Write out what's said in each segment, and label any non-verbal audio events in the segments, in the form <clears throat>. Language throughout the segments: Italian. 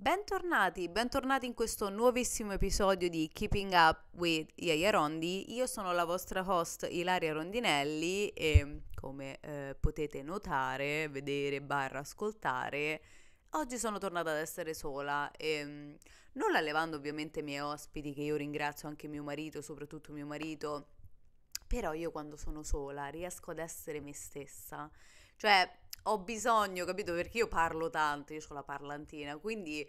Bentornati, bentornati in questo nuovissimo episodio di Keeping Up with Iaia Rondi. Io sono la vostra host Ilaria Rondinelli e come eh, potete notare, vedere, barra ascoltare, oggi sono tornata ad essere sola e ehm, non allevando ovviamente i miei ospiti che io ringrazio anche mio marito, soprattutto mio marito, però io quando sono sola riesco ad essere me stessa. Cioè, ho bisogno, capito? Perché io parlo tanto, io ho la parlantina, quindi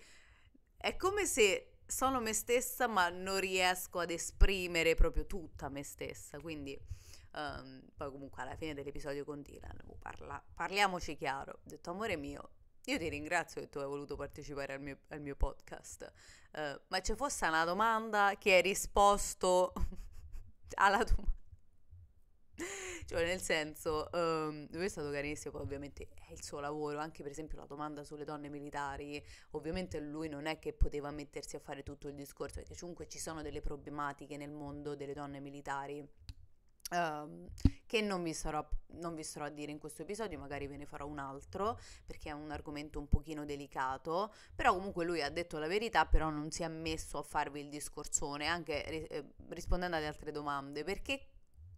è come se sono me stessa ma non riesco ad esprimere proprio tutta me stessa, quindi um, poi comunque alla fine dell'episodio con Dylan boh, parla, parliamoci chiaro, ho detto amore mio, io ti ringrazio che tu hai voluto partecipare al mio, al mio podcast, uh, ma ci fosse una domanda che hai risposto <laughs> alla domanda <laughs> cioè nel senso, um, lui è stato carissimo, poi ovviamente è il suo lavoro, anche per esempio la domanda sulle donne militari, ovviamente lui non è che poteva mettersi a fare tutto il discorso, perché comunque ci sono delle problematiche nel mondo delle donne militari. Um, che non vi, sarò, non vi, starò, a dire in questo episodio, magari ve ne farò un altro perché è un argomento un pochino delicato, però comunque lui ha detto la verità, però non si è messo a farvi il discorsone, anche eh, rispondendo alle altre domande, perché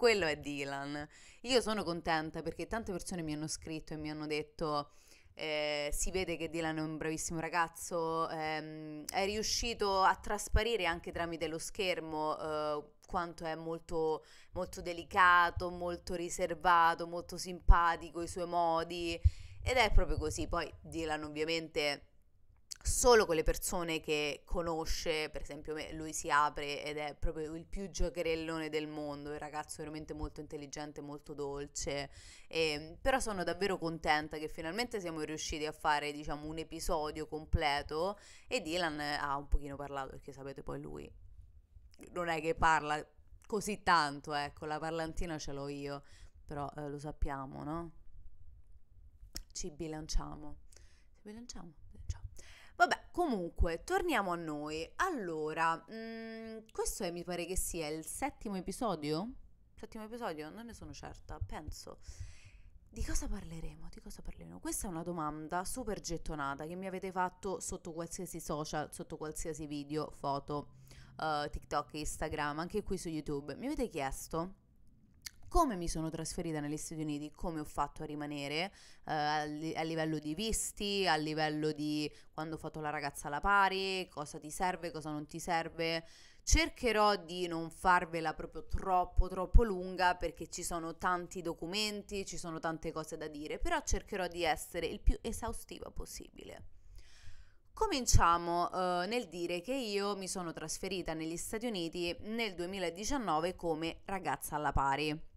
quello è Dylan. Io sono contenta perché tante persone mi hanno scritto e mi hanno detto... Eh, si vede che Dylan è un bravissimo ragazzo, ehm, è riuscito a trasparire anche tramite lo schermo eh, quanto è molto, molto delicato, molto riservato, molto simpatico, i suoi modi ed è proprio così. Poi Dylan ovviamente solo con le persone che conosce, per esempio lui si apre ed è proprio il più giocherellone del mondo, il ragazzo veramente molto intelligente, molto dolce, e, ehm, però sono davvero contenta che finalmente siamo riusciti a fare diciamo un episodio completo e Dylan ha un pochino parlato perché sapete poi lui non è che parla così tanto, ecco la parlantina ce l'ho io, però eh, lo sappiamo, no? Ci bilanciamo, ci bilanciamo. Vabbè, comunque, torniamo a noi. Allora, mh, mm, questo è, mi pare che sia il settimo episodio? Settimo episodio? Non ne sono certa, penso. Di cosa parleremo? Di cosa parleremo? Questa è una domanda super gettonata che mi avete fatto sotto qualsiasi social, sotto qualsiasi video, foto, uh, TikTok, Instagram, anche qui su YouTube. Mi avete chiesto come mi sono trasferita negli Stati Uniti, come ho fatto a rimanere eh, a, livello di visti, a livello di quando ho fatto la ragazza alla pari, cosa ti serve, cosa non ti serve. Cercherò di non farvela proprio troppo troppo lunga perché ci sono tanti documenti, ci sono tante cose da dire, però cercherò di essere il più esaustiva possibile. Cominciamo eh, nel dire che io mi sono trasferita negli Stati Uniti nel 2019 come ragazza alla pari.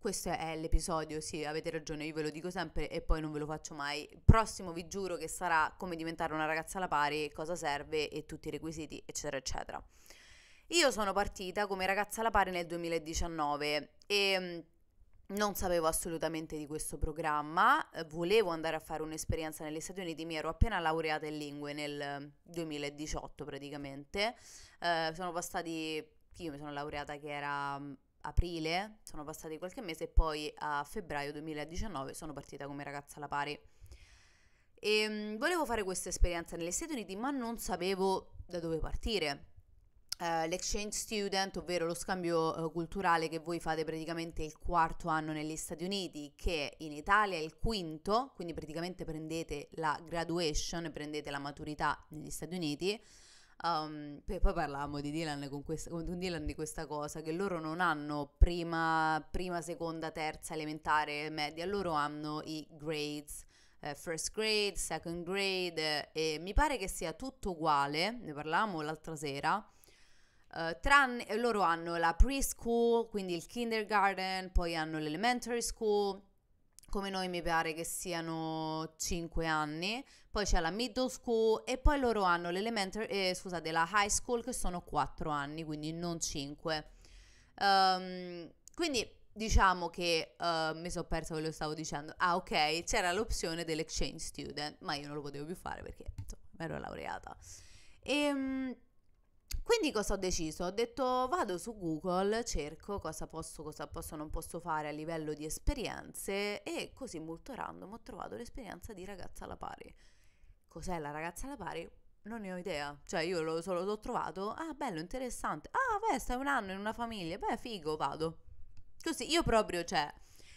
Questo è l'episodio, sì, avete ragione, io ve lo dico sempre e poi non ve lo faccio mai. Prossimo vi giuro che sarà come diventare una ragazza alla pari, cosa serve e tutti i requisiti, eccetera, eccetera. Io sono partita come ragazza alla pari nel 2019 e mm, non sapevo assolutamente di questo programma, volevo andare a fare un'esperienza negli Stati Uniti, mi ero appena laureata in lingue nel 2018 praticamente, eh, sono passati, io mi sono laureata che era mm, aprile, sono passati qualche mese e poi a febbraio 2019 sono partita come ragazza alla pari. E ehm, volevo fare questa esperienza negli Stati Uniti, ma non sapevo da dove partire. Uh, l'exchange student, ovvero lo scambio uh, culturale che voi fate praticamente il quarto anno negli Stati Uniti, che in Italia è il quinto, quindi praticamente prendete la graduation, prendete la maturità negli Stati Uniti Um, poi parlavamo di Dylan con, questa, con, Dylan di questa cosa, che loro non hanno prima, prima seconda, terza, elementare, media, loro hanno i grades, eh, first grade, second grade, eh, e mi pare che sia tutto uguale, ne parlavamo l'altra sera. Uh, tranne loro hanno la preschool, quindi il kindergarten, poi hanno l'elementary school, come noi mi pare che siano 5 anni, poi c'è la middle school e poi loro hanno l'elementary, eh, scusate, la high school che sono 4 anni, quindi non 5. Um, ehm, quindi diciamo che uh, mi sono persa quello che stavo dicendo. Ah ok, c'era l'opzione dell'exchange student, ma io non lo potevo più fare perché insomma, ero laureata. Ehm... Um, quindi cosa ho deciso? Ho detto vado su Google, cerco cosa posso, cosa posso, non posso fare a livello di esperienze e così molto random ho trovato l'esperienza di ragazza alla pari. Cos'è la ragazza alla pari? Non ne ho idea, cioè io lo, solo l'ho trovato, ah bello, interessante, ah beh stai un anno in una famiglia, beh figo, vado. Così io proprio, cioè,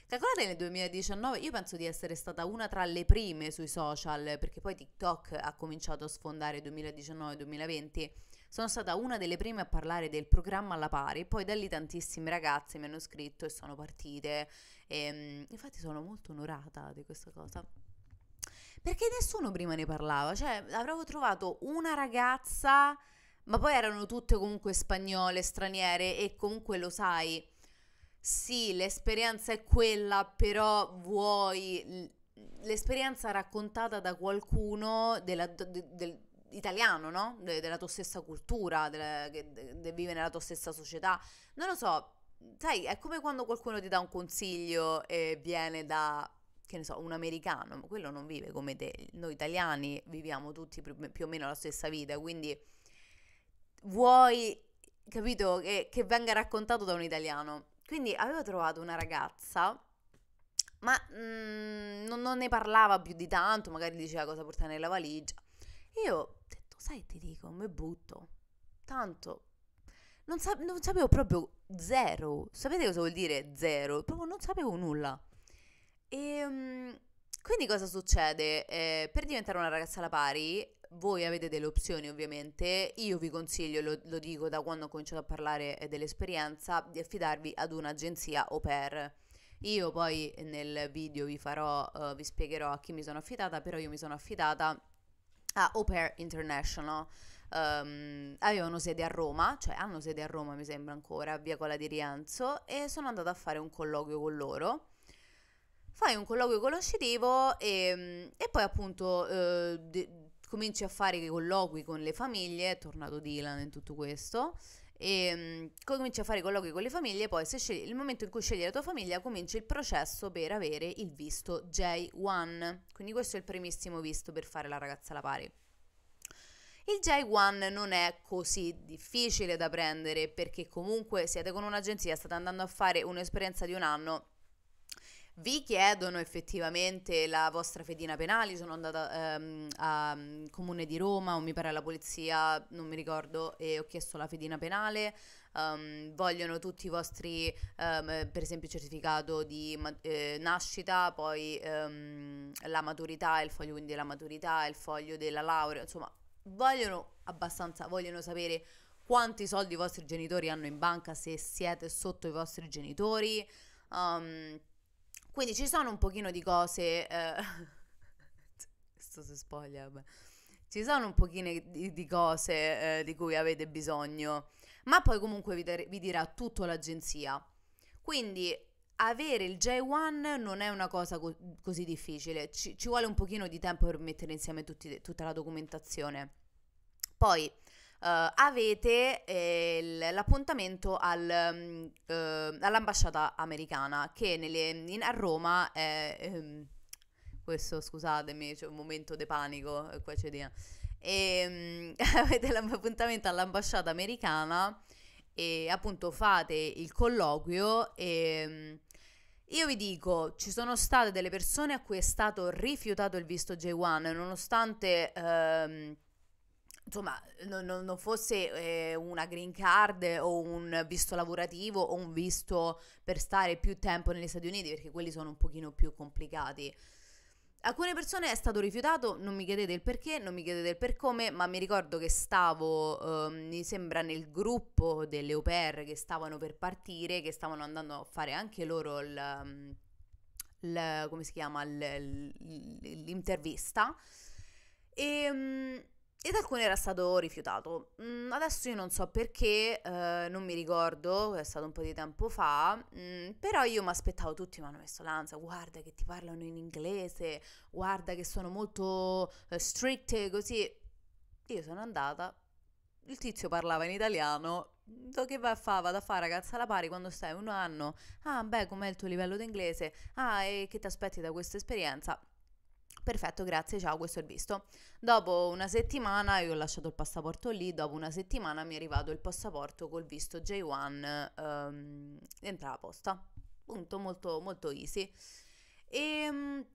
Calcolate nel 2019, io penso di essere stata una tra le prime sui social, perché poi TikTok ha cominciato a sfondare 2019-2020 sono stata una delle prime a parlare del programma alla pari poi da lì tantissime ragazze mi hanno scritto e sono partite. E, ehm, infatti sono molto onorata di questa cosa. Perché nessuno prima ne parlava, cioè avravo trovato una ragazza, ma poi erano tutte comunque spagnole, straniere e comunque lo sai, sì, l'esperienza è quella, però vuoi l'esperienza raccontata da qualcuno della, de, de, italiano, no? De, della tua stessa cultura, della, che de, de vive nella tua stessa società. Non lo so, sai, è come quando qualcuno ti dà un consiglio e viene da, che ne so, un americano, ma quello non vive come te. Noi italiani viviamo tutti più o meno la stessa vita, quindi vuoi, capito, che, che venga raccontato da un italiano. Quindi avevo trovato una ragazza ma mm, non, non, ne parlava più di tanto, magari diceva cosa portare nella valigia. Io sai ti dico, mi butto. Tanto, non, sa- non, sapevo proprio zero. Sapete cosa vuol dire zero? Proprio non sapevo nulla. E ehm, quindi cosa succede? Eh, per diventare una ragazza alla pari, voi avete delle opzioni ovviamente, io vi consiglio, lo, lo, dico da quando ho cominciato a parlare eh, dell'esperienza, di affidarvi ad un'agenzia au pair. Io poi nel video vi farò, uh, vi spiegherò a chi mi sono affidata, però io mi sono affidata a Au Pair International. Um, avevano sede a Roma, cioè hanno sede a Roma mi sembra ancora, via Cola di Rianzo, e sono andata a fare un colloquio con loro. Fai un colloquio conoscitivo e, ehm, e poi appunto eh, de- cominci a fare i colloqui con le famiglie, è tornato Dylan in tutto questo, e ehm, cominci a fare i colloqui con le famiglie, poi se scegli, il momento in cui scegli la tua famiglia comincia il processo per avere il visto J1, quindi questo è il primissimo visto per fare la ragazza alla pari. Il J1 non è così difficile da prendere perché comunque siete con un'agenzia, state andando a fare un'esperienza di un anno, vi chiedono effettivamente la vostra fedina penale. Sono andata ehm, a mm, Comune di Roma, o mi pare alla polizia, non mi ricordo, e ho chiesto la fedina penale. Um, vogliono tutti i vostri, um, per esempio, certificato di eh, nascita, poi um, la maturità, il foglio quindi della maturità, il foglio della laurea, insomma, vogliono abbastanza, vogliono sapere quanti soldi i vostri genitori hanno in banca se siete sotto i vostri genitori. Um, quindi ci sono un pochino di cose... Eh, questo <laughs> si spoglia, vabbè. Ci sono un pochino di, di cose eh, di cui avete bisogno, ma poi comunque vi, vi dirà tutto l'agenzia. Quindi avere il J1 non è una cosa co- così difficile, ci-, ci, vuole un pochino di tempo per mettere insieme tutti, tutta la documentazione. Poi uh, avete eh, l'appuntamento al, uh, all'ambasciata americana che nelle, in, a Roma è... Ehm, questo scusatemi, c'è un momento di panico, eh, qua c'è Dina. E, um, <laughs> avete l'appuntamento all'ambasciata americana e appunto fate il colloquio e... Um, io vi dico, ci sono state delle persone a cui è stato rifiutato il visto J1, nonostante ehm, insomma, non, non fosse eh, una green card o un visto lavorativo o un visto per stare più tempo negli Stati Uniti, perché quelli sono un pochino più complicati. Alcune persone è stato rifiutato, non mi chiedete il perché, non mi chiedete il per come, ma mi ricordo che stavo, eh, mi sembra, nel gruppo delle au pair che stavano per partire, che stavano andando a fare anche loro il, ehm, il, come si chiama, l'intervista. E ehm, ed alcune era stato rifiutato. Mm, adesso io non so perché, eh, non mi ricordo, è stato un po' di tempo fa, mm, però io mi aspettavo tutti, mi hanno messo l'ansia, guarda che ti parlano in inglese, guarda che sono molto eh, strict così. Io sono andata, il tizio parlava in italiano, do che va a fare, vado a fare ragazza alla pari quando stai un anno, ah beh com'è il tuo livello d'inglese, ah e che ti aspetti da questa esperienza? perfetto, grazie, ciao, questo è il visto. Dopo una settimana, io ho lasciato il passaporto lì, dopo una settimana mi è arrivato il passaporto col visto J1 ehm, entra la posta. Punto molto, molto easy. E ehm,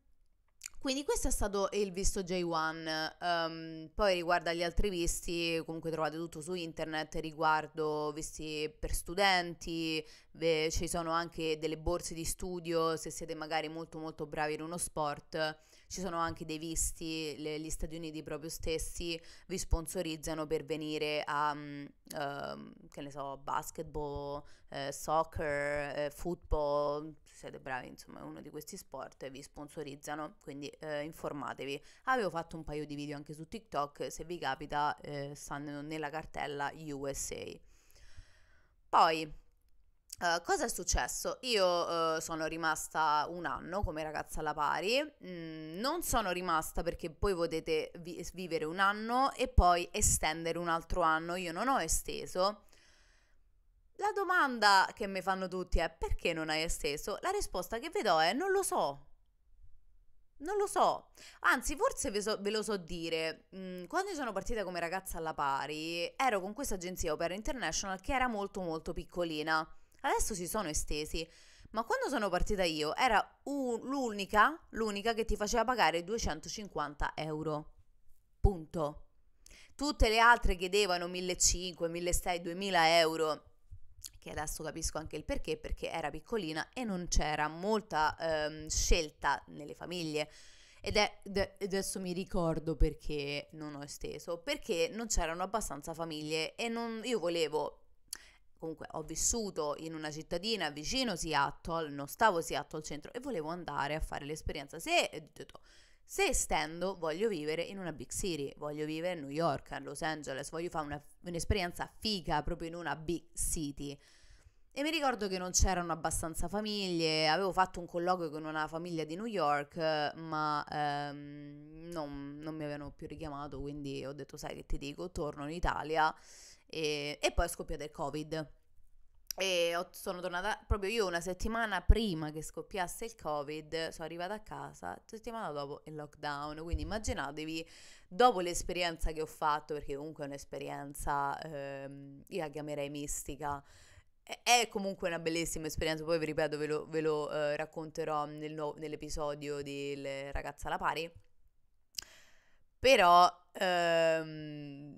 quindi questo è stato il visto J1, um, ehm, poi riguardo agli altri visti comunque trovate tutto su internet riguardo visti per studenti, beh, ci sono anche delle borse di studio se siete magari molto molto bravi in uno sport, ci sono anche dei visti, le, gli Stati Uniti proprio stessi vi sponsorizzano per venire a, um, uh, che ne so, basketball, eh, soccer, eh, football, siete bravi, insomma, è uno di questi sport e vi sponsorizzano, quindi eh, informatevi. Avevo fatto un paio di video anche su TikTok, se vi capita eh, stanno nella cartella USA. Poi Uh, cosa è successo? Io uh, sono rimasta un anno come ragazza alla pari, mm, non sono rimasta perché poi potete vi- vivere un anno e poi estendere un altro anno, io non ho esteso la domanda che mi fanno tutti è perché non hai esteso? La risposta che vi do è non lo so. Non lo so, anzi forse ve, so, ve lo so dire, mm, quando sono partita come ragazza alla pari ero con questa agenzia Opera International che era molto molto piccolina, adesso si sono estesi, ma quando sono partita io era un, l'unica, l'unica che ti faceva pagare 250 euro, punto. Tutte le altre chiedevano 1500, 1600, 2000 euro, che adesso capisco anche il perché, perché era piccolina e non c'era molta ehm, scelta nelle famiglie. Ed è, de, adesso mi ricordo perché non ho esteso, perché non c'erano abbastanza famiglie e non, io volevo, comunque ho vissuto in una cittadina vicino Seattle, non stavo Seattle al centro e volevo andare a fare l'esperienza. Se, se estendo voglio vivere in una big city, voglio vivere a New York, a Los Angeles, voglio fare una, un'esperienza figa proprio in una big city. E mi ricordo che non c'erano abbastanza famiglie, avevo fatto un colloquio con una famiglia di New York, ma ehm, non, non, mi avevano più richiamato, quindi ho detto sai che ti dico, torno in Italia e, e poi è scoppiato il Covid. E ho, sono tornata proprio io una settimana prima che scoppiasse il Covid, sono arrivata a casa, settimana dopo il lockdown, quindi immaginatevi dopo l'esperienza che ho fatto, perché comunque è un'esperienza, ehm, io la chiamerei mistica è comunque una bellissima esperienza, poi vi ripeto, ve lo, ve lo eh, racconterò nel no- nell'episodio del Ragazza alla pari. Però ehm,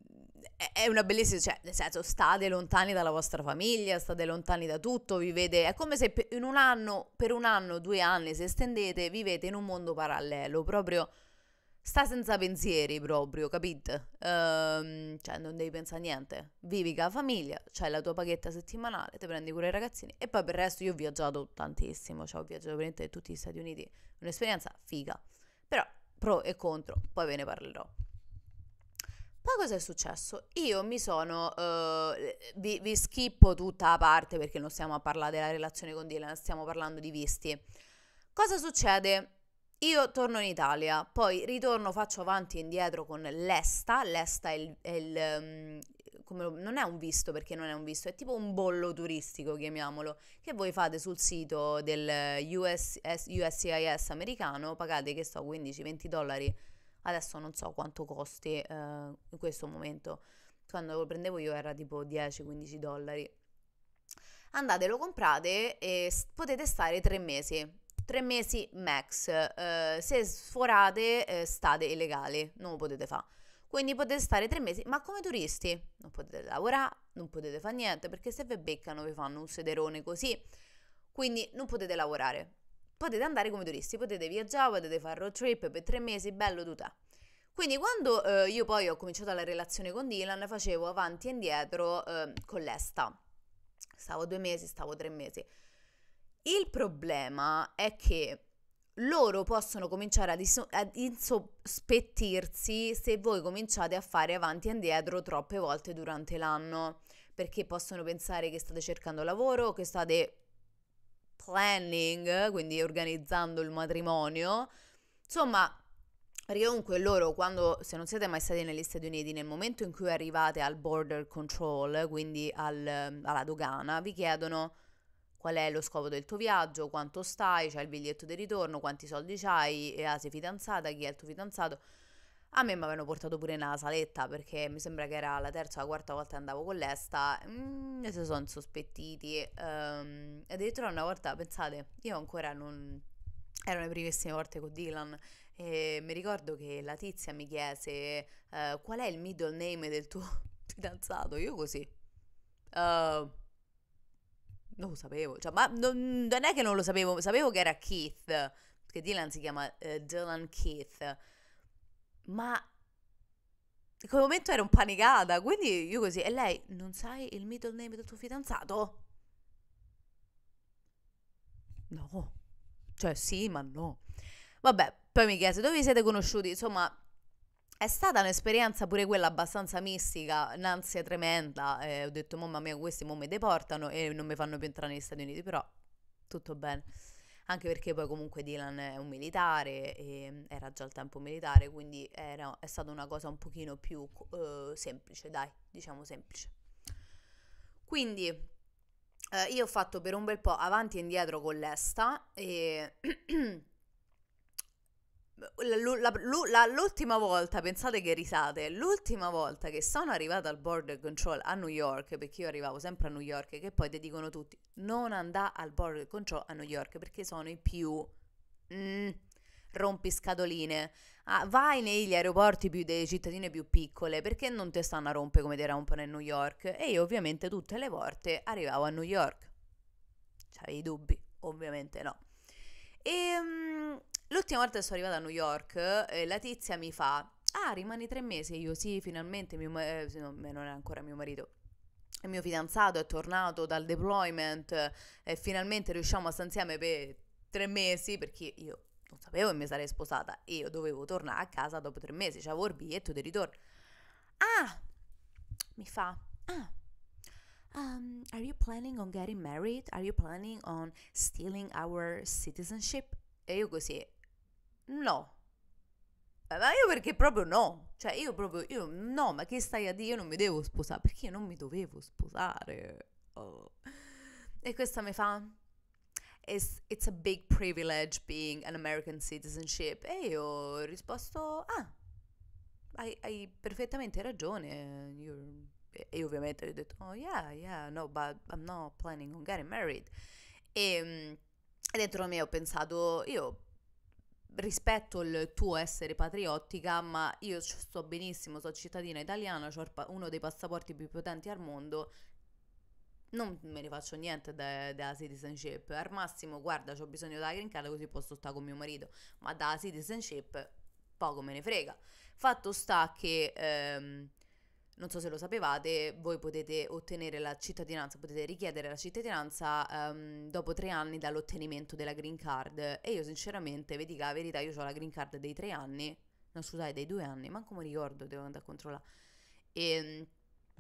è una bellissima, cioè nel senso state lontani dalla vostra famiglia, state lontani da tutto, vivete, è come se in un anno, per un anno, due anni, se stendete, vivete in un mondo parallelo, proprio sta senza pensieri proprio, capite? Ehm, cioè non devi pensare a niente, vivi con la famiglia, c'hai la tua paghetta settimanale, ti prendi cura i ragazzini e poi per il resto io ho viaggiato tantissimo, cioè ho viaggiato veramente tutti gli Stati Uniti, un'esperienza figa, però pro e contro, poi ve ne parlerò. Poi cosa è successo? Io mi sono, eh, vi, vi schippo tutta la parte perché non stiamo a parlare della relazione con Dylan, stiamo parlando di visti. Cosa succede? Io torno in Italia, poi ritorno, faccio avanti e indietro con l'ESTA. L'ESTA è il, è il ehm, lo, non è un visto perché non è un visto, è tipo un bollo turistico, chiamiamolo, che voi fate sul sito del US, USCIS americano, pagate che so 15-20 dollari, adesso non so quanto costi eh, in questo momento, quando lo prendevo io era tipo 10-15 dollari. Andate, lo comprate e potete stare tre mesi tre mesi max. Eh, se sforate, eh, state illegali, non lo potete fare. Quindi potete stare tre mesi, ma come turisti non potete lavorare, non potete fare niente, perché se vi beccano vi fanno un sederone così. Quindi non potete lavorare. Potete andare come turisti, potete viaggiare, potete fare road trip per tre mesi, bello tutto. Quindi quando eh, io poi ho cominciato la relazione con Dylan, facevo avanti e indietro eh, con l'esta. Stavo due mesi, stavo tre mesi. Il problema è che loro possono cominciare ad, iso- ad insospettirsi se voi cominciate a fare avanti e indietro troppe volte durante l'anno, perché possono pensare che state cercando lavoro, che state planning, quindi organizzando il matrimonio. Insomma, perché comunque loro quando, se non siete mai stati negli Stati Uniti, nel momento in cui arrivate al border control, quindi al, alla dogana, vi chiedono qual è lo scopo del tuo viaggio, quanto stai, c'è il biglietto di ritorno, quanti soldi hai, e ah, sei fidanzata, chi è il tuo fidanzato. A me mi avevano portato pure nella saletta perché mi sembra che era la terza o la quarta volta che andavo con l'esta. Mm, e si sono insospettiti. Um, ehm, addirittura una volta, pensate, io ancora non... Erano le primissime volte con Dylan e mi ricordo che la tizia mi chiese uh, qual è il middle name del tuo <laughs> fidanzato. Io così. Uh, non lo sapevo, cioè, ma non, non, è che non lo sapevo, sapevo che era Keith, che Dylan si chiama eh, Dylan Keith, ma in quel momento ero un impanicata, quindi io così, e lei, non sai il middle name del tuo fidanzato? No, cioè sì, ma no. Vabbè, poi mi chiese, dove vi siete conosciuti? Insomma, è stata un'esperienza pure quella abbastanza mistica, un'ansia tremenda. Eh, ho detto, mamma mia, questi mo mi deportano e non mi fanno più entrare negli Stati Uniti, però tutto bene. Anche perché poi comunque Dylan è un militare, e mm, era già al tempo militare, quindi era, è stata una cosa un pochino più eh, semplice, dai, diciamo semplice. Quindi eh, io ho fatto per un bel po' avanti e indietro con l'esta e... <clears throat> l'ultima volta, pensate che risate, l'ultima volta che sono arrivata al border control a New York, perché io arrivavo sempre a New York, che poi ti dicono tutti non andare al border control a New York perché sono i più mm, rompiscatoline. Ah, vai negli aeroporti più delle cittadine più piccole perché non ti stanno a rompere come ti rompono a New York. E io ovviamente tutte le volte arrivavo a New York. C'avevi dubbi? Ovviamente no. E ehm, L'ultima volta che sono arrivata a New York, eh, la tizia mi fa: Ah, rimani tre mesi. io, sì, finalmente. Mio ma- eh, no, non è ancora mio marito. Il mio fidanzato è tornato dal deployment e eh, finalmente riusciamo a stare insieme per tre mesi perché io non sapevo che mi sarei sposata e io dovevo tornare a casa dopo tre mesi. C'avevo il biglietto di ritorno. Ah, mi fa. Ah. Um, are you planning on getting married? Are you planning on stealing our citizenship? E io così, no. Eh, ma io perché proprio no, cioè io proprio, io no, ma che stai a dire? Io non mi devo sposare, perché io non mi dovevo sposare. Oh. E questa mi fa, it's, it's a big privilege being an American citizenship. E io ho risposto, ah, hai, hai perfettamente ragione. You're... E ovviamente ho detto, oh yeah, yeah, no, but I'm not planning on getting married. E, ehm, e dentro me ho pensato, io rispetto il tuo essere patriottica, ma io sto benissimo, sono cittadina italiana, ho uno dei passaporti più potenti al mondo, non me ne faccio niente della da citizenship. Al massimo, guarda, ho bisogno della green card così posso stare con mio marito, ma da citizenship poco me ne frega. Fatto sta che... Ehm, non so se lo sapevate, voi potete ottenere la cittadinanza, potete richiedere la cittadinanza um, dopo tre anni dall'ottenimento della green card. E io sinceramente, vi dico la verità, io ho la green card dei tre anni, no scusate, dei due anni, manco mi ricordo, devo andare a controllare. E ehm,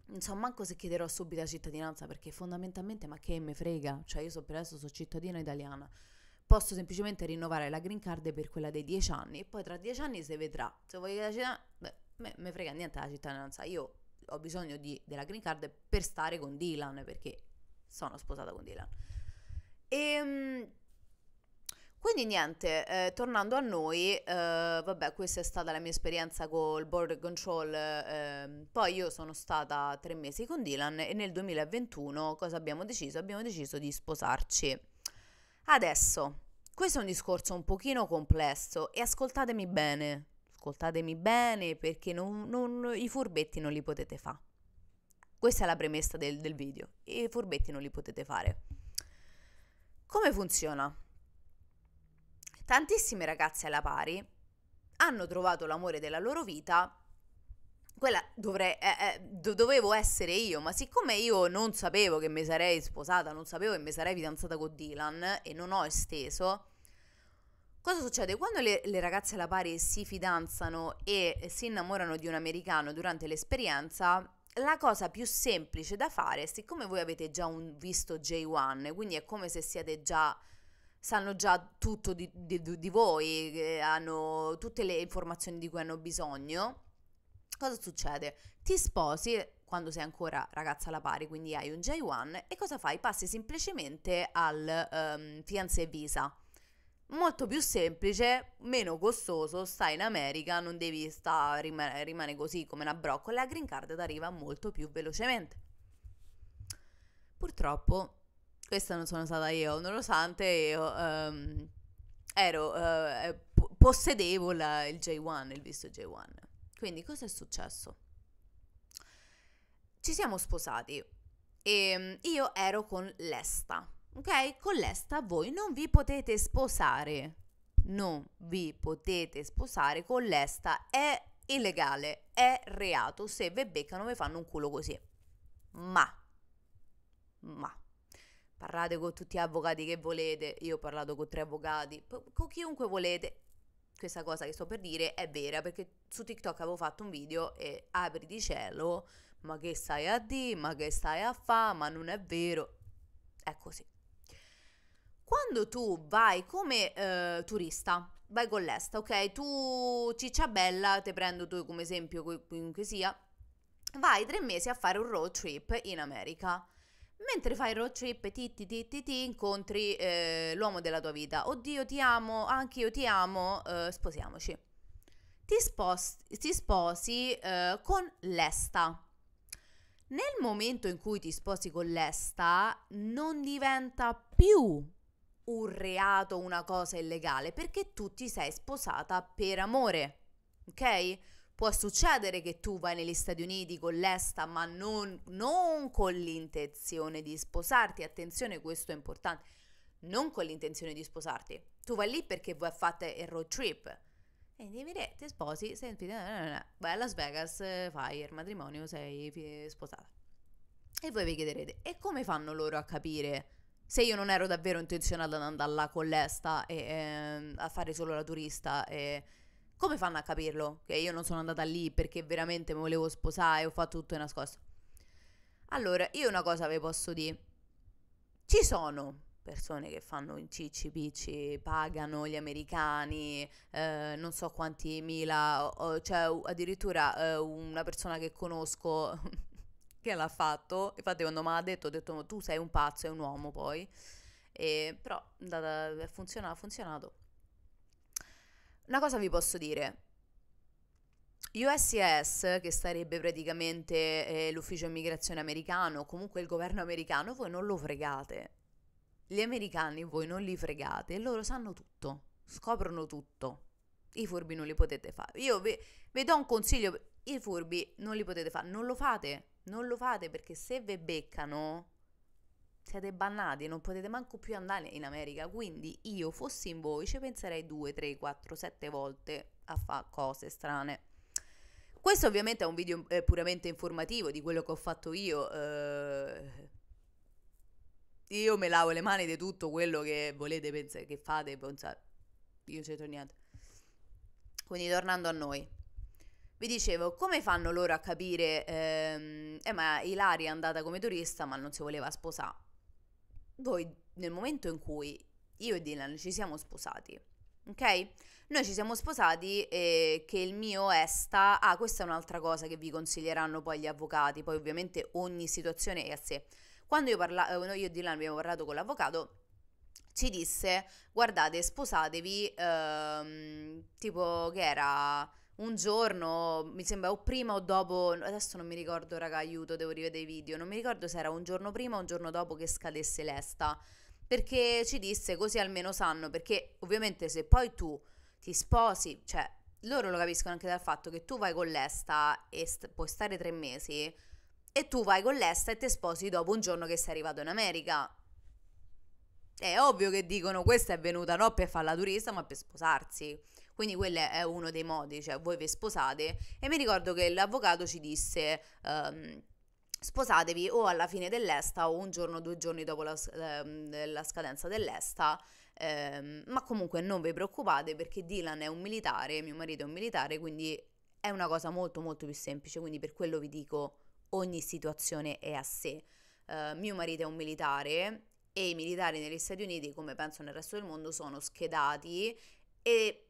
non so manco se chiederò subito la cittadinanza perché fondamentalmente ma che me frega, cioè io so per adesso sono cittadina italiana. Posso semplicemente rinnovare la green card per quella dei dieci anni e poi tra dieci anni si vedrà. Se voglio la cittadinanza, beh, me, me frega niente la cittadinanza. Io ho bisogno di, della green card per stare con Dylan, perché sono sposata con Dylan. E, ehm, quindi niente, eh, tornando a noi, eh, vabbè questa è stata la mia esperienza col border control, eh, poi io sono stata tre mesi con Dylan e nel 2021 cosa abbiamo deciso? Abbiamo deciso di sposarci. Adesso, questo è un discorso un pochino complesso e ascoltatemi bene, ascoltatemi bene perché non, non, i furbetti non li potete fare. Questa è la premessa del, del video, i furbetti non li potete fare. Come funziona? Tantissime ragazze alla pari hanno trovato l'amore della loro vita quella dovrei, eh, eh, do- dovevo essere io, ma siccome io non sapevo che mi sarei sposata, non sapevo che mi sarei fidanzata con Dylan e non ho esteso, Cosa succede? Quando le, le, ragazze alla pari si fidanzano e si innamorano di un americano durante l'esperienza, la cosa più semplice da fare, siccome voi avete già un visto J1, quindi è come se siete già sanno già tutto di, di, di voi, eh, hanno tutte le informazioni di cui hanno bisogno. Cosa succede? Ti sposi quando sei ancora ragazza alla pari, quindi hai un J1, e cosa fai? Passi semplicemente al um, fiancé visa, molto più semplice, meno costoso, stai in America, non devi stare, rimane, rimane così come una broccola, la green card ti arriva molto più velocemente. Purtroppo, questa non sono stata io, nonostante io ehm, ero, eh, eh possedevo la, il J1, il visto J1. Quindi cosa è successo? Ci siamo sposati e ehm, io ero con l'Esta ok? Con l'esta voi non vi potete sposare. Non vi potete sposare con l'esta. È illegale, è reato. Se ve beccano vi fanno un culo così. Ma, ma, parlate con tutti gli avvocati che volete. Io ho parlato con tre avvocati, con chiunque volete. Questa cosa che sto per dire è vera perché su TikTok avevo fatto un video e apri di cielo, ma che stai a dire, ma che stai a fare, ma non è vero. È così. Quando tu vai come eh, turista, vai con l'est, ok? Tu Cicciabella, te prendo tu come esempio, chiunque sia, vai tre mesi a fare un road trip in America. Mentre fai il road trip, ti, ti, ti, ti, ti incontri eh, l'uomo della tua vita. Oddio, ti amo, anche io ti amo, eh, sposiamoci. Ti, sposti, ti sposi eh, con l'esta. Nel momento in cui ti sposi con l'esta, non diventa più un reato, una cosa illegale, perché tu ti sei sposata per amore, ok? Può succedere che tu vai negli Stati Uniti con l'esta, ma non, non con l'intenzione di sposarti, attenzione, questo è importante, non con l'intenzione di sposarti. Tu vai lì perché vuoi fare il road trip. E devi dire, ti sposi, senti, no, no, no, vai a Las Vegas, fai il matrimonio, sei sposata. E voi vi chiederete, e come fanno loro a capire se io non ero davvero intenzionata ad andare là con l'esta e, e, ehm, a fare solo la turista e, come fanno a capirlo che io non sono andata lì perché veramente mi volevo sposare e ho fatto tutto in nascosto? Allora, io una cosa vi posso dire. Ci sono persone che fanno in cicci picci, pagano gli americani, eh, non so quanti mila, o, cioè addirittura eh, una persona che conosco <laughs> che l'ha fatto, infatti quando me l'ha detto ho detto tu sei un pazzo, è un uomo poi, e, però andata, funziona, ha funzionato. Una cosa vi posso dire, USCIS, che sarebbe praticamente eh, l'ufficio immigrazione americano, comunque il governo americano, voi non lo fregate. Gli americani voi non li fregate, loro sanno tutto, scoprono tutto. I furbi non li potete fare. Io vi, vi do un consiglio, i furbi non li potete fare, non lo fate, non lo fate perché se ve beccano siete bannati, non potete manco più andare in America, quindi io fossi in voi ci penserei 2, 3, 4, 7 volte a fare cose strane. Questo ovviamente è un video eh, puramente informativo di quello che ho fatto io. Eh, io me lavo le mani di tutto quello che volete pensare, che fate, pensate. Io non c'entro niente. Quindi tornando a noi vi dicevo, come fanno loro a capire, ehm, eh ma Ilaria è andata come turista ma non si voleva sposare? Voi nel momento in cui io e Dylan ci siamo sposati, ok? Noi ci siamo sposati e che il mio è esta, ah questa è un'altra cosa che vi consiglieranno poi gli avvocati, poi ovviamente ogni situazione è a sé. Quando io, parla- eh, noi e Dylan abbiamo parlato con l'avvocato, ci disse guardate sposatevi ehm, tipo che era un giorno, mi sembra o prima o dopo, adesso non mi ricordo, raga, aiuto, devo rivedere i video, non mi ricordo se era un giorno prima o un giorno dopo che scadesse l'esta, perché ci disse così almeno sanno, perché ovviamente se poi tu ti sposi, cioè loro lo capiscono anche dal fatto che tu vai con l'esta e st- puoi stare tre mesi e tu vai con l'esta e ti sposi dopo un giorno che sei arrivato in America. È ovvio che dicono questa è venuta non per fare la turista ma per sposarsi. Quindi quello è uno dei modi, cioè voi vi sposate e mi ricordo che l'avvocato ci disse... Um, sposatevi o alla fine dell'esta o un giorno o due giorni dopo la, eh, la scadenza dell'esta, eh, ma comunque non vi preoccupate perché Dylan è un militare, mio marito è un militare, quindi è una cosa molto molto più semplice, quindi per quello vi dico ogni situazione è a sé. Eh, mio marito è un militare e i militari negli Stati Uniti, come penso nel resto del mondo, sono schedati e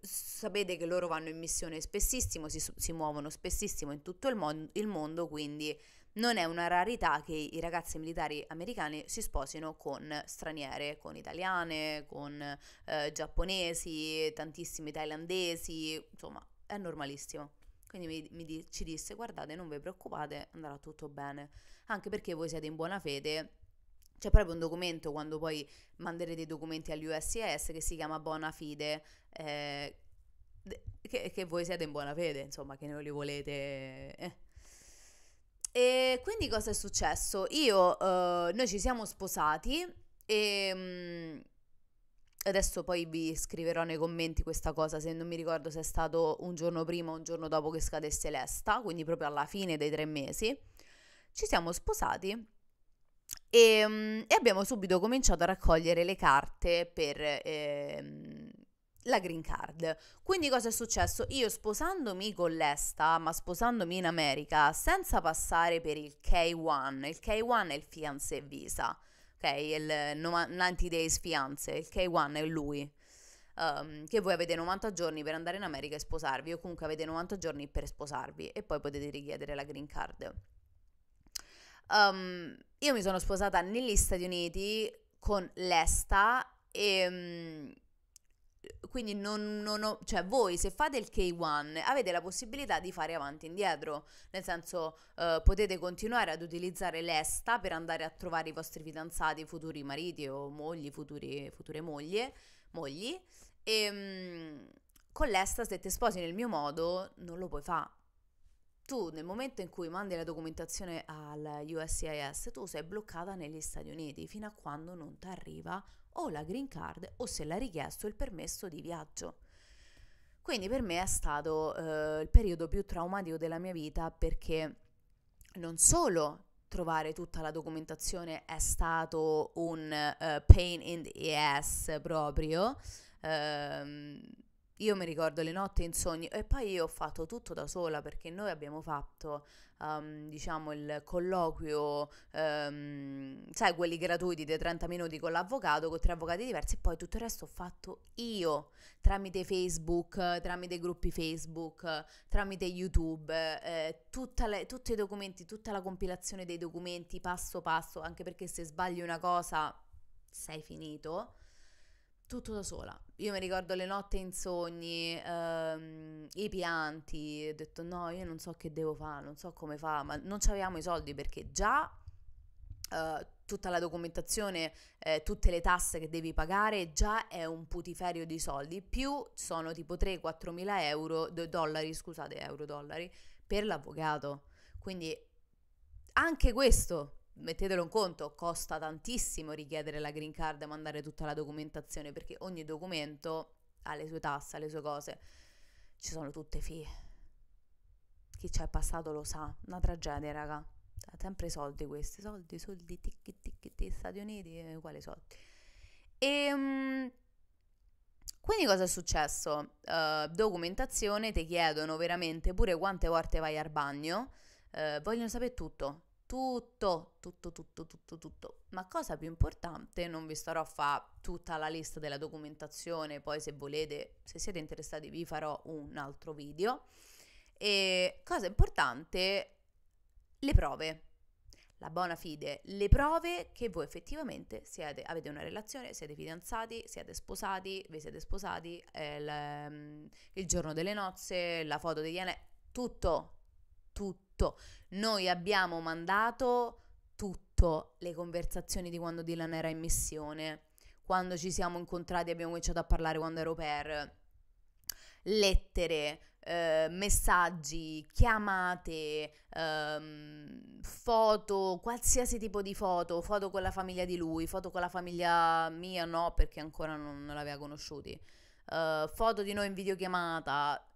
sapete che loro vanno in missione spessissimo, si, si muovono spessissimo in tutto il, mon- il, mondo, quindi non è una rarità che i ragazzi militari americani si sposino con straniere, con italiane, con eh, giapponesi, tantissimi thailandesi, insomma è normalissimo. Quindi mi, mi di- ci disse guardate non vi preoccupate, andrà tutto bene, anche perché voi siete in buona fede c'è cioè, proprio un documento quando poi manderete i documenti all'USCIS che si chiama Bona Fide, eh, che, che, voi siete in buona fede, insomma, che non li volete. Eh. E quindi cosa è successo? Io, eh, noi ci siamo sposati e mh, mm, adesso poi vi scriverò nei commenti questa cosa, se non mi ricordo se è stato un giorno prima o un giorno dopo che scadesse l'esta, quindi proprio alla fine dei tre mesi. Ci siamo sposati e, ehm, e abbiamo subito cominciato a raccogliere le carte per eh, la green card. Quindi cosa è successo? Io sposandomi con l'Esta, ma sposandomi in America, senza passare per il K1, il K1 è il fiancé visa, ok? Il 90 days fiancé, il K1 è lui. Um, che voi avete 90 giorni per andare in America e sposarvi o comunque avete 90 giorni per sposarvi e poi potete richiedere la green card. Um, io mi sono sposata negli Stati Uniti con l'Esta e... Um, quindi non, non ho, cioè voi se fate il K1 avete la possibilità di fare avanti e indietro, nel senso eh, potete continuare ad utilizzare l'esta per andare a trovare i vostri fidanzati, futuri mariti o mogli, futuri, future moglie, mogli, e ehm, mh, con l'esta se ti sposi nel mio modo non lo puoi fare tu nel momento in cui mandi la documentazione al USCIS, tu sei bloccata negli Stati Uniti fino a quando non ti arriva o la green card o se l'ha richiesto il permesso di viaggio. Quindi per me è stato eh, il periodo più traumatico della mia vita perché non solo trovare tutta la documentazione è stato un uh, pain in the ass proprio, ehm, io mi ricordo le notti in sogno e poi io ho fatto tutto da sola perché noi abbiamo fatto, um, diciamo, il colloquio, um, sai, quelli gratuiti dei 30 minuti con l'avvocato, con tre avvocati diversi e poi tutto il resto ho fatto io tramite Facebook, tramite gruppi Facebook, tramite YouTube, eh, le, tutti i documenti, tutta la compilazione dei documenti passo passo, anche perché se sbagli una cosa sei finito, tutto da sola io mi ricordo le notti in sogni, ehm, i pianti, ho detto no, io non so che devo fare, non so come fa, ma non avevamo i soldi perché già eh, tutta la documentazione, eh, tutte le tasse che devi pagare già è un putiferio di soldi, più sono tipo 3-4 mila euro, dollari, scusate, euro dollari, per l'avvocato. Quindi anche questo mettetelo in conto, costa tantissimo richiedere la green card e mandare tutta la documentazione perché ogni documento ha le sue tasse, ha le sue cose. Ci sono tutte fee. Chi ci è passato lo sa, una tragedia, raga. Cioè, sempre soldi questi, soldi, soldi, tic tic tic, Stati Uniti, eh, quali soldi? E ehm, quindi cosa è successo? Uh, documentazione, ti chiedono veramente pure quante volte vai al bagno, uh, vogliono sapere tutto tutto, tutto, tutto, tutto, tutto. Ma cosa più importante, non vi starò a fare tutta la lista della documentazione, poi se volete, se siete interessati vi farò un altro video. E cosa importante, le prove. La buona fide, le prove che voi effettivamente siete, avete una relazione, siete fidanzati, siete sposati, vi siete sposati, il, eh, il giorno delle nozze, la foto degli anelli, tutto, tutto. Noi abbiamo mandato tutto, le conversazioni di quando Dylan era in missione, quando ci siamo incontrati abbiamo cominciato a parlare quando ero per lettere, eh, messaggi, chiamate, ehm, foto, qualsiasi tipo di foto, foto con la famiglia di lui, foto con la famiglia mia no perché ancora non, non l'aveva conosciuti, eh, foto di noi in videochiamata,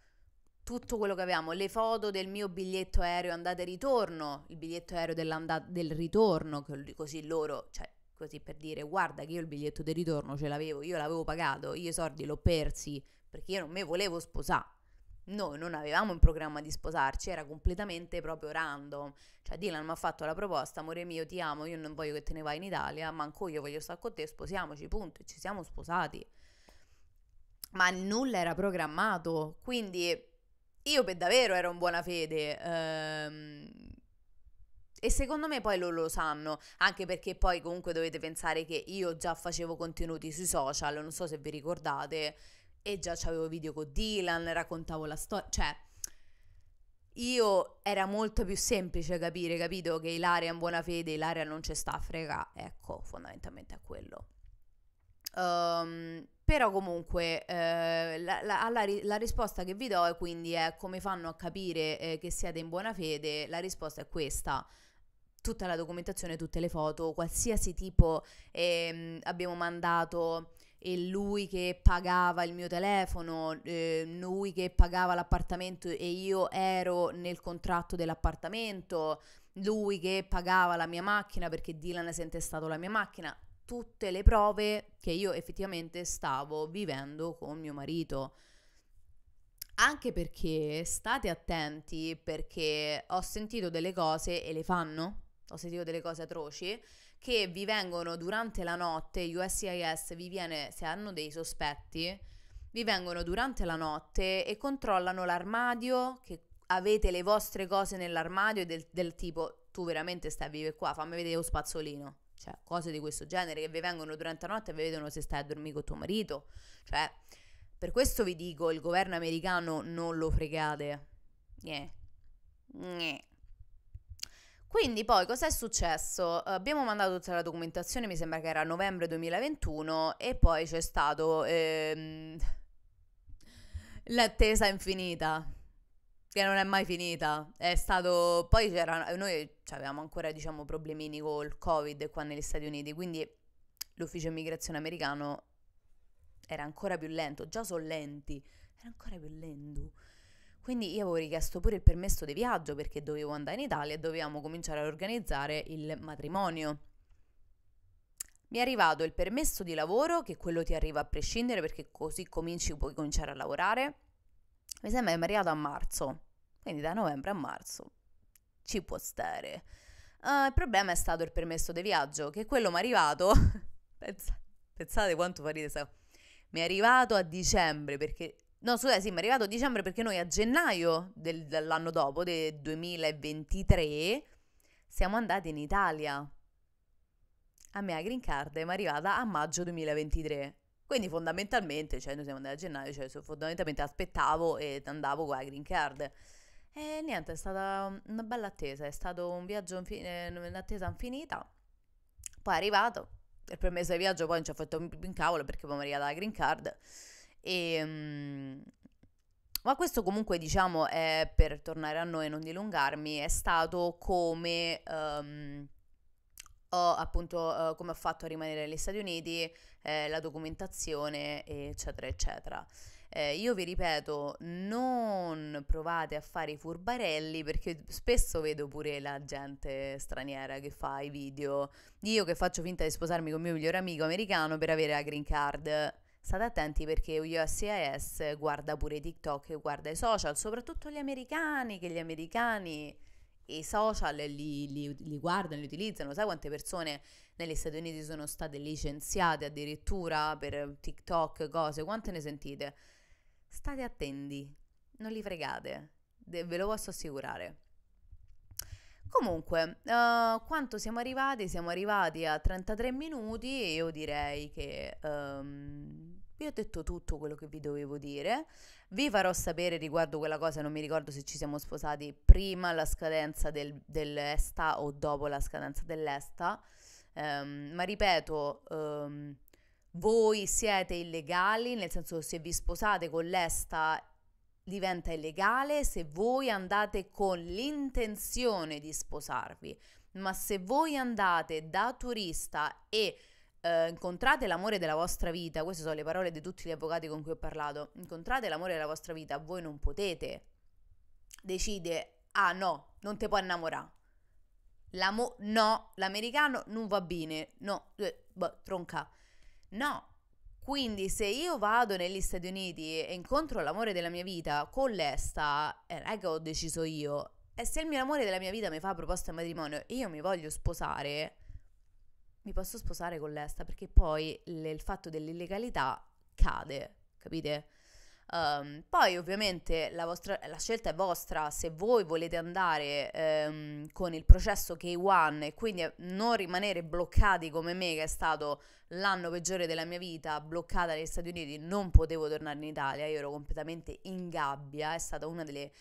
tutto quello che avevamo, le foto del mio biglietto aereo andata e ritorno, il biglietto aereo del ritorno, così loro, cioè così per dire guarda che io il biglietto del ritorno ce l'avevo, io l'avevo pagato, io i soldi l'ho persi perché io non mi volevo sposare. Noi non avevamo in programma di sposarci, era completamente proprio random. Cioè Dylan mi ha fatto la proposta, amore mio ti amo, io non voglio che te ne vai in Italia, manco io voglio stare con te, sposiamoci, punto. E ci siamo sposati. Ma nulla era programmato, quindi io per davvero ero in buona fede. Ehm, e secondo me poi loro lo sanno, anche perché poi comunque dovete pensare che io già facevo contenuti sui social, non so se vi ricordate, e già avevo video con Dylan, raccontavo la storia, cioè io era molto più semplice capire, capito, che Ilaria in buona fede, Ilaria non ci sta a frega, ecco, fondamentalmente è quello. Um, però comunque eh, la, la, la, la, risposta che vi do quindi è come fanno a capire eh, che siete in buona fede, la risposta è questa. Tutta la documentazione, tutte le foto, qualsiasi tipo ehm, abbiamo mandato e lui che pagava il mio telefono, eh, lui che pagava l'appartamento e io ero nel contratto dell'appartamento, lui che pagava la mia macchina perché Dylan si è intestato la mia macchina, tutte le prove che io effettivamente stavo vivendo con mio marito. Anche perché state attenti perché ho sentito delle cose e le fanno, ho sentito delle cose atroci che vi vengono durante la notte, USCIS vi viene se hanno dei sospetti, vi vengono durante la notte e controllano l'armadio che avete le vostre cose nell'armadio del, del tipo tu veramente stai a vivere qua, fammi vedere lo spazzolino cioè cose di questo genere che vi vengono durante la notte e vi vedono se stai a dormire con tuo marito. Cioè, per questo vi dico, il governo americano non lo fregate. Yeah. Yeah. Quindi poi cosa è successo? Eh, abbiamo mandato tutta la documentazione, mi sembra che era novembre 2021 e poi c'è stato ehm, l'attesa infinita che non è mai finita. È stato. Poi c'era. Noi avevamo ancora, diciamo, problemini col Covid qua negli Stati Uniti. Quindi l'ufficio immigrazione americano era ancora più lento. Già sono lenti, era ancora più lento. Quindi io avevo richiesto pure il permesso di viaggio perché dovevo andare in Italia e dovevamo cominciare ad organizzare il matrimonio. Mi è arrivato il permesso di lavoro, che quello ti arriva a prescindere perché così cominci, puoi cominciare a lavorare mi sembra che mi è arrivato a marzo, quindi da novembre a marzo ci può stare. Uh, il problema è stato il permesso di viaggio, che quello mi è arrivato, <laughs> pensate quanto fa ridere, mi è arrivato a dicembre perché No, scusa, sì, mi è arrivato a dicembre perché noi a gennaio del, dell'anno dopo, del 2023, siamo andati in Italia. A me la green card mi è arrivata a maggio 2023. Quindi fondamentalmente, cioè noi siamo andati a gennaio, cioè fondamentalmente aspettavo e andavo con la green card. E niente, è stata una bella attesa, è stato un viaggio, infin- eh, un'attesa infinita. Poi è arrivato, il permesso di viaggio poi non ci ha fatto un cavolo perché poi mi è arrivata la green card. E, ehm, ma questo comunque diciamo è, per tornare a noi e non dilungarmi, è stato come... Um, ho appunto uh, come ho fatto a rimanere negli Stati Uniti eh, la documentazione, eccetera, eccetera. Eh, io vi ripeto, non provate a fare i furbarelli perché spesso vedo pure la gente straniera che fa i video. Io che faccio finta di sposarmi con mio migliore amico americano per avere la green card. State attenti perché USCIS guarda pure TikTok, guarda i social, soprattutto gli americani, che gli americani i social li, li, li, guardano, li utilizzano. Sai quante persone negli Stati Uniti sono state licenziate addirittura per TikTok, cose? Quante ne sentite? State attenti, non li fregate, De- ve lo posso assicurare. Comunque, uh, quanto siamo arrivati? Siamo arrivati a 33 minuti e io direi che um, vi ho detto tutto quello che vi dovevo dire. Vi farò sapere riguardo quella cosa, non mi ricordo se ci siamo sposati prima la scadenza del, dell'esta o dopo la scadenza dell'esta, um, ma ripeto, um, voi siete illegali, nel senso se vi sposate con l'esta diventa illegale se voi andate con l'intenzione di sposarvi, ma se voi andate da turista e Uh, incontrate l'amore della vostra vita, queste sono le parole di tutti gli avvocati con cui ho parlato, incontrate l'amore della vostra vita, voi non potete decidere, ah no, non te puoi innamorare. L'amo- no, l'americano non va bene, no, eh, boh, tronca. No, quindi se io vado negli Stati Uniti e incontro l'amore della mia vita con l'esta, eh, che ho deciso io, e se il mio amore della mia vita mi fa proposta di matrimonio e io mi voglio sposare, mi posso sposare con l'esta perché poi le, il fatto dell'illegalità cade, capite? Um, poi ovviamente la, vostra, la, scelta è vostra, se voi volete andare um, con il processo K1 e quindi non rimanere bloccati come me che è stato l'anno peggiore della mia vita, bloccata negli Stati Uniti, non potevo tornare in Italia, io ero completamente in gabbia, è stata una delle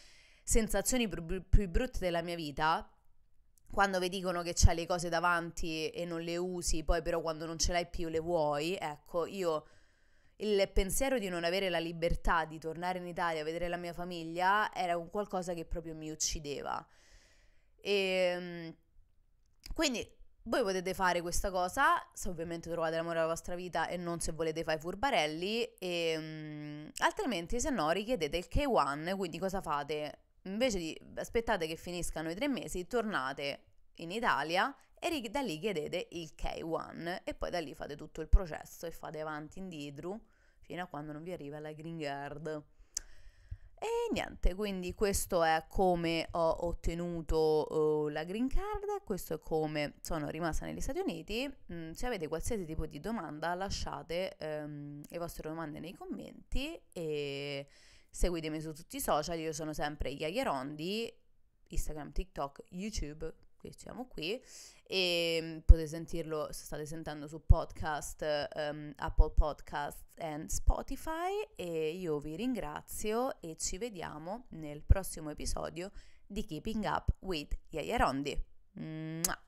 sensazioni più, più brutte della mia vita, quando vi dicono che c'hai le cose davanti e non le usi, poi però quando non ce l'hai più le vuoi, ecco, io il pensiero di non avere la libertà di tornare in Italia a vedere la mia famiglia era un qualcosa che proprio mi uccideva. E ehm, quindi voi potete fare questa cosa, se ovviamente trovate l'amore della vostra vita e non se volete fare furbarelli, e, ehm, altrimenti se no richiedete il K1, quindi cosa fate? invece di aspettate che finiscano i tre mesi, tornate in Italia e da lì chiedete il K1 e poi da lì fate tutto il processo e fate avanti indietro fino a quando non vi arriva la green card. E niente, quindi questo è come ho ottenuto uh, la green card, questo è come sono rimasta negli Stati Uniti. Mm, se avete qualsiasi tipo di domanda lasciate um, le vostre domande nei commenti e Seguitemi su tutti i social, io sono sempre Iaierondi, Instagram, TikTok, YouTube, qui siamo qui, e mm, potete sentirlo se state sentendo su podcast, um, Apple Podcast e Spotify e io vi ringrazio e ci vediamo nel prossimo episodio di Keeping Up with Iaierondi. Mua!